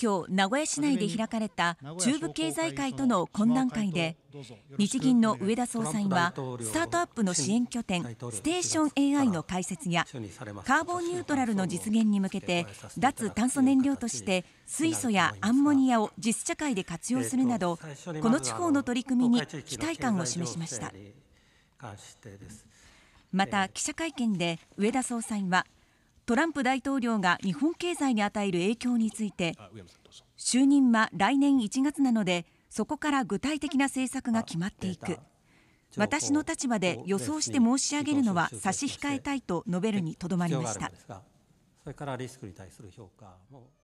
今日、名古屋市内で開かれた中部経済界との懇談会で日銀の植田総裁はスタートアップの支援拠点ステーション AI の開設やカーボンニュートラルの実現に向けて脱炭素燃料として水素やアンモニアを実社会で活用するなどこの地方の取り組みに期待感を示しましたまた記者会見で上田総裁はトランプ大統領が日本経済に与える影響について就任は来年1月なのでそこから具体的な政策が決まっていく私の立場で予想して申し上げるのは差し控えたいと述べるにとどまりました。